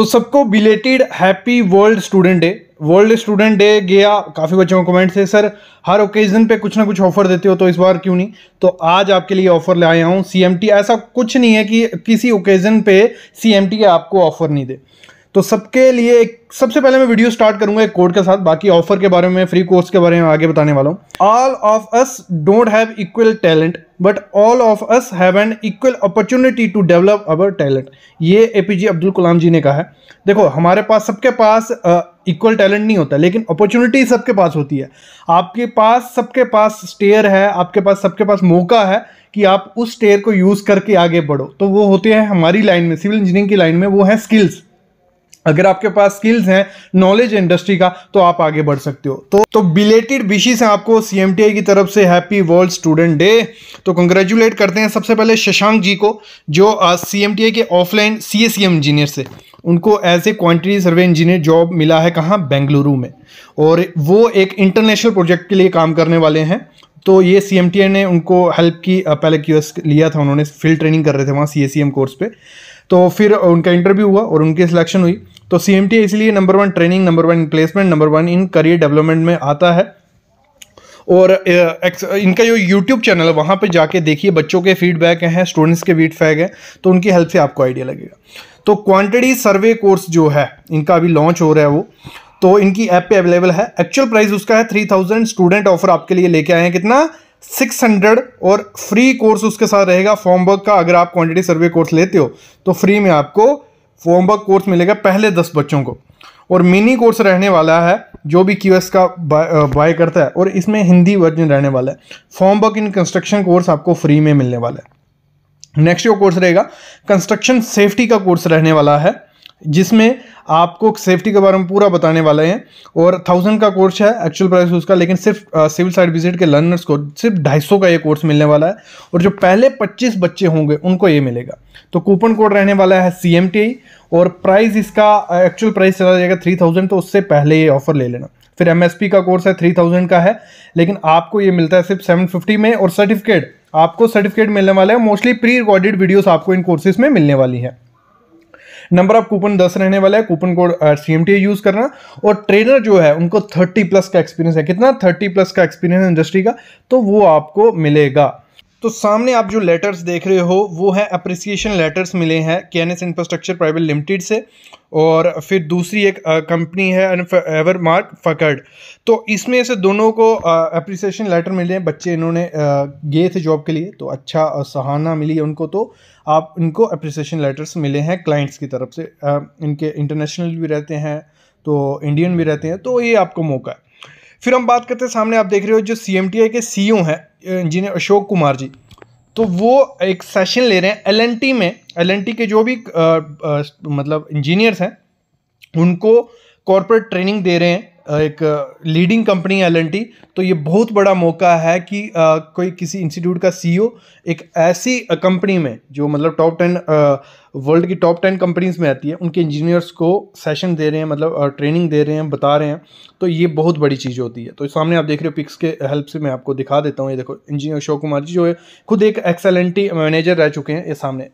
तो सबको belated happy world student day world student day गया काफ़ी बच्चों को कमेंट से सर हर ओकेज़न पे कुछ ना कुछ ऑफर देते हो तो इस बार क्यों नहीं तो आज आपके लिए ऑफर ले आया हूँ सी ऐसा कुछ नहीं है कि किसी ओकेज़न पे सी एम आपको ऑफर नहीं दे तो सबके लिए सबसे पहले मैं वीडियो स्टार्ट करूंगा एक कोड के साथ बाकी ऑफर के बारे में फ्री कोर्स के बारे में आगे बताने वाला हूँ all of us don't have equal talent but all of us have an equal opportunity to develop our talent ये ए पी जे अब्दुल कलाम जी ने कहा है देखो हमारे पास सबके पास इक्वल टैलेंट नहीं होता लेकिन अपॉर्चुनिटी सबके पास होती है आपके पास सबके पास स्टेयर है आपके पास सबके पास मौका है कि आप उस स्टेयर को यूज़ करके आगे बढ़ो तो वो होते हैं हमारी लाइन में सिविल इंजीनियरिंग की लाइन में वो है स्किल्स अगर आपके पास स्किल्स हैं नॉलेज इंडस्ट्री का तो आप आगे बढ़ सकते हो तो तो बिलेटेड विशी से आपको सी की तरफ से हैप्पी वर्ल्ड स्टूडेंट डे तो कंग्रेचुलेट करते हैं सबसे पहले शशांक जी को जो सीएमटीआई के ऑफलाइन सीएसीएम इंजीनियर से उनको as a quantity survey engineer job मिला है कहाँ बेंगलुरु में और वो एक इंटरनेशनल प्रोजेक्ट के लिए काम करने वाले हैं तो ये सी ने उनको हेल्प की पहले क्यू लिया था उन्होंने फील्ड ट्रेनिंग कर रहे थे वहाँ सी कोर्स पर तो फिर उनका इंटरव्यू हुआ और उनकी सिलेक्शन हुई तो सी इसलिए number one training number one placement number one in career development में आता है और इनका जो यूट्यूब चैनल है वहाँ पे जाके देखिए बच्चों के फीडबैक हैं स्टूडेंट्स के फीडबैक हैं तो उनकी हेल्प से आपको आइडिया लगेगा तो क्वांटिटी सर्वे कोर्स जो है इनका अभी लॉन्च हो रहा है वो तो इनकी ऐप पे अवेलेबल है एक्चुअल प्राइस उसका है थ्री थाउजेंड स्टूडेंट ऑफर आपके लिए लेके आए हैं कितना सिक्स हंड्रेड और फ्री कोर्स उसके साथ रहेगा फॉर्म वर्क का अगर आप क्वांटिटी सर्वे कोर्स लेते हो तो फ्री में आपको होमवर्क कोर्स मिलेगा पहले दस बच्चों को और मिनी कोर्स रहने वाला है जो भी क्यू का बाय करता है और इसमें हिंदी वर्जन रहने वाला है form work in construction course आपको फ्री में मिलने वाला है नेक्स्ट जो कोर्स रहेगा कंस्ट्रक्शन सेफ्टी का कोर्स रहने वाला है जिसमें आपको सेफ्टी के बारे में पूरा बताने वाले हैं और थाउजेंड का कोर्स है एक्चुअल प्राइस उसका लेकिन सिर्फ सिविल साइड विजिट के लर्नर्स को सिर्फ ढाई सौ का ये कोर्स मिलने वाला है और जो पहले पच्चीस बच्चे होंगे उनको ये मिलेगा तो कूपन कोड रहने वाला है सी और प्राइस इसका एक्चुअल प्राइस चला जाएगा थ्री थाउजेंड तो उससे पहले ये ऑफर ले लेना फिर एम का कोर्स है थ्री थाउजेंड का है लेकिन आपको ये मिलता है सिर्फ सेवन फिफ्टी में और सर्टिफिकेट आपको सर्टिफिकेट मिलने वाला है मोस्टली प्री रिकॉर्डेड वीडियोज आपको इन कोर्सेज में मिलने वाली है नंबर ऑफ कूपन दस रहने वाला है coupon code C M use करना और ट्रेनर जो है उनको थर्टी प्लस का एक्सपीरियंस है कितना थर्टी प्लस का एक्सपीरियंस है इंडस्ट्री का तो वो आपको मिलेगा तो सामने आप जो लेटर्स देख रहे हो वो है अप्रिसिएशन लेटर्स मिले हैं K N S infrastructure private limited से और फिर दूसरी एक कंपनी है एवर मार्क फकर्ड तो इसमें से दोनों को अप्रिसिएशन लेटर मिले हैं बच्चे इन्होंने गए थे जॉब के लिए तो अच्छा सहाना मिली है उनको तो आप इनको अप्रिसिएशन लेटर्स मिले हैं क्लाइंट्स की तरफ से आ, इनके इंटरनेशनल भी रहते हैं तो इंडियन भी रहते हैं तो ये आपको मौका है फिर हम बात करते हैं सामने आप देख रहे हो जो सी के सी e हैं इंजीनियर अशोक कुमार जी तो वो एक सेशन ले रहे हैं एल में एल के जो भी आ, आ, मतलब इंजीनियर्स हैं उनको कॉरपोरेट ट्रेनिंग दे रहे हैं एक लीडिंग कंपनी है एल तो ये बहुत बड़ा मौका है कि आ, कोई किसी इंस्टीट्यूट का सीईओ e एक ऐसी कंपनी में जो मतलब टॉप टेन वर्ल्ड की टॉप टेन कंपनीज में आती है उनके इंजीनियर्स को सेशन दे रहे हैं मतलब ट्रेनिंग दे रहे हैं बता रहे हैं तो ये बहुत बड़ी चीज़ होती है तो सामने आप देख रहे हो पिक्स के हेल्प से मैं आपको दिखा देता हूँ ये देखो इंजीनियर अशोक कुमार जी जो है खुद एक एक्सएलएनटी मैनेजर रह चुके हैं ये सामने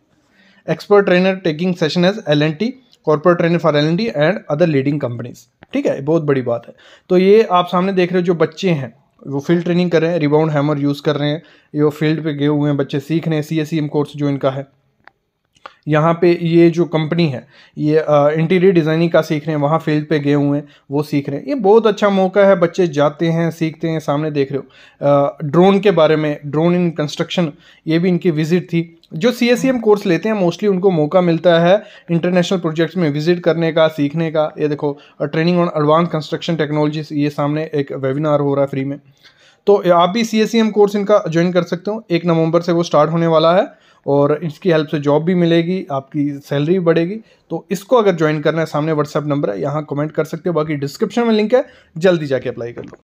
expert trainer taking session as L N T corporate training for L and other leading companies ठीक है बहुत बड़ी बात है तो ये आप सामने देख रहे हो जो बच्चे हैं वो फील्ड ट्रेनिंग कर रहे हैं रिबाउंड हैमर यूज़ कर रहे हैं ये फील्ड पे गए हुए हैं बच्चे सीख रहे हैं C S C M course जो इनका है यहाँ पे ये जो कंपनी है ये इंटीरियर डिज़ाइनिंग का सीख रहे हैं वहाँ फील्ड पे गए हुए हैं वो सीख रहे हैं ये बहुत अच्छा मौका है बच्चे जाते हैं सीखते हैं सामने देख रहे हो ड्रोन के बारे में ड्रोन इन कंस्ट्रक्शन ये भी इनकी विजिट थी जो सी एस कोर्स लेते हैं मोस्टली उनको मौका मिलता है इंटरनेशनल प्रोजेक्ट्स में विजिट करने का सीखने का ये देखो training on advance construction technologies ये सामने एक वेबिनार हो रहा है फ्री में तो आप भी सी कोर्स e इनका ज्वाइन कर सकते हो एक नवंबर से वो स्टार्ट होने वाला है और इसकी हेल्प से जॉब भी मिलेगी आपकी सैलरी भी बढ़ेगी तो इसको अगर ज्वाइन करना है सामने व्हाट्सअप नंबर है यहाँ कमेंट कर सकते हो बाकी डिस्क्रिप्शन में लिंक है जल्दी जाके अप्लाई कर लो